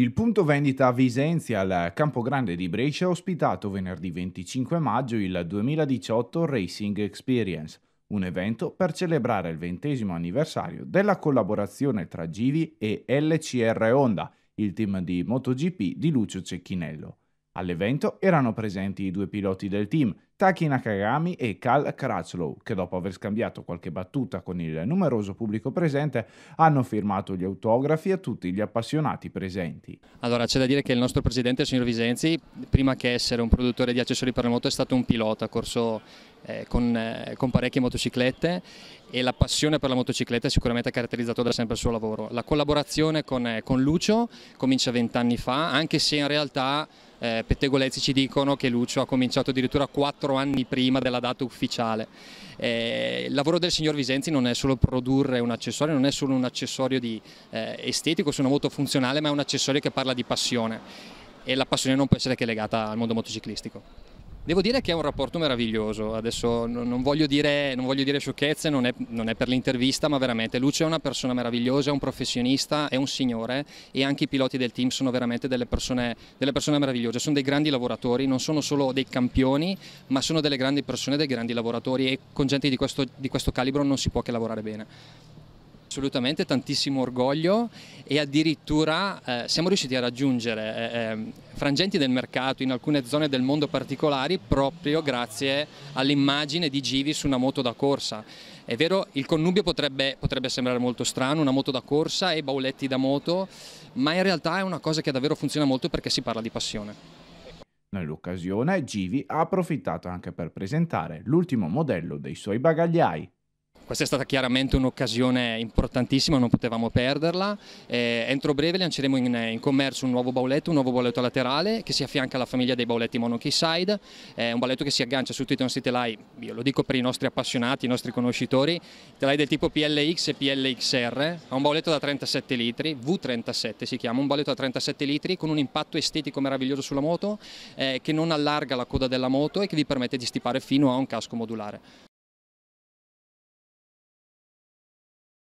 Il punto vendita a Visenzi al Campo Grande di Brescia ha ospitato venerdì 25 maggio il 2018 Racing Experience, un evento per celebrare il ventesimo anniversario della collaborazione tra Givi e LCR Honda, il team di MotoGP di Lucio Cecchinello. All'evento erano presenti i due piloti del team, Taki Nakagami e Cal Kratzlow, che dopo aver scambiato qualche battuta con il numeroso pubblico presente hanno firmato gli autografi a tutti gli appassionati presenti. Allora c'è da dire che il nostro presidente, il signor Visenzi, prima che essere un produttore di accessori per la moto è stato un pilota, ha corso eh, con, eh, con, parecchie motociclette e la passione per la motocicletta è sicuramente caratterizzata da sempre il suo lavoro. La collaborazione con, eh, con Lucio comincia vent'anni fa, anche se in realtà eh, pettegolezzi ci dicono che Lucio ha cominciato addirittura quattro anni prima della data ufficiale. Eh, il lavoro del signor Visenzi non è solo produrre un accessorio, non è solo un accessorio di, eh, estetico su una moto funzionale, ma è un accessorio che parla di passione e la passione non può essere che legata al mondo motociclistico. Devo dire che è un rapporto meraviglioso, adesso non voglio dire, non voglio dire sciocchezze, non è, non è per l'intervista, ma veramente Luce è una persona meravigliosa, è un professionista, è un signore e anche i piloti del team sono veramente delle persone, delle persone meravigliose, sono dei grandi lavoratori, non sono solo dei campioni, ma sono delle grandi persone, dei grandi lavoratori e con gente di questo, di questo calibro non si può che lavorare bene. Assolutamente tantissimo orgoglio e addirittura eh, siamo riusciti a raggiungere eh, ehm, frangenti del mercato in alcune zone del mondo particolari proprio grazie all'immagine di Givi su una moto da corsa. È vero, il connubio potrebbe, potrebbe sembrare molto strano, una moto da corsa e bauletti da moto, ma in realtà è una cosa che davvero funziona molto perché si parla di passione. Nell'occasione Givi ha approfittato anche per presentare l'ultimo modello dei suoi bagagliai, questa è stata chiaramente un'occasione importantissima, non potevamo perderla. Eh, entro breve lanceremo in, in, commercio un nuovo bauletto, un nuovo bauletto laterale che si affianca alla famiglia dei bauletti mono side, eh, un bauletto che si aggancia su tutti i nostri telai, io lo dico per i nostri appassionati, i nostri conoscitori, telai del tipo PLX e PLXR, ha un bauletto da 37 litri, V37 si chiama, un bauletto da 37 litri con un impatto estetico meraviglioso sulla moto eh, che non allarga la coda della moto e che vi permette di stipare fino a un casco modulare.